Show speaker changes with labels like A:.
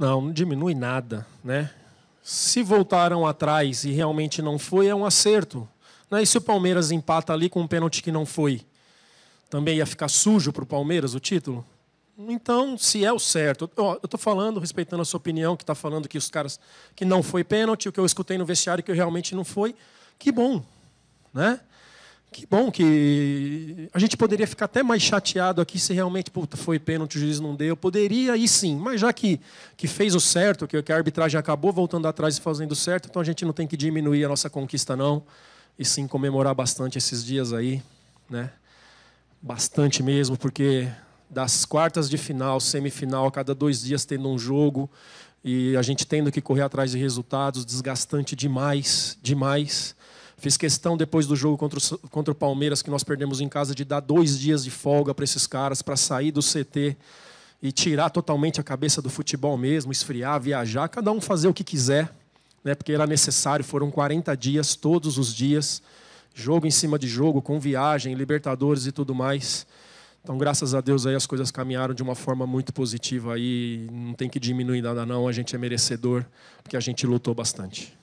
A: Não, não diminui nada, né? Se voltaram atrás e realmente não foi, é um acerto. Né? E se o Palmeiras empata ali com um pênalti que não foi, também ia ficar sujo para o Palmeiras o título? Então, se é o certo, eu estou falando, respeitando a sua opinião, que está falando que os caras que não foi pênalti, o que eu escutei no vestiário que realmente não foi, que bom, né? Que bom que a gente poderia ficar até mais chateado aqui se realmente puta, foi pênalti, o juiz não deu. Poderia e sim, mas já que, que fez o certo, que, que a arbitragem acabou voltando atrás e fazendo certo, então a gente não tem que diminuir a nossa conquista, não. E sim comemorar bastante esses dias aí, né? Bastante mesmo, porque das quartas de final, semifinal, a cada dois dias tendo um jogo e a gente tendo que correr atrás de resultados, desgastante demais, demais. Fiz questão depois do jogo contra o, contra o Palmeiras, que nós perdemos em casa, de dar dois dias de folga para esses caras, para sair do CT e tirar totalmente a cabeça do futebol mesmo, esfriar, viajar, cada um fazer o que quiser, né? porque era necessário. Foram 40 dias, todos os dias, jogo em cima de jogo, com viagem, Libertadores e tudo mais. Então, graças a Deus aí as coisas caminharam de uma forma muito positiva aí, não tem que diminuir nada não, a gente é merecedor, porque a gente lutou bastante.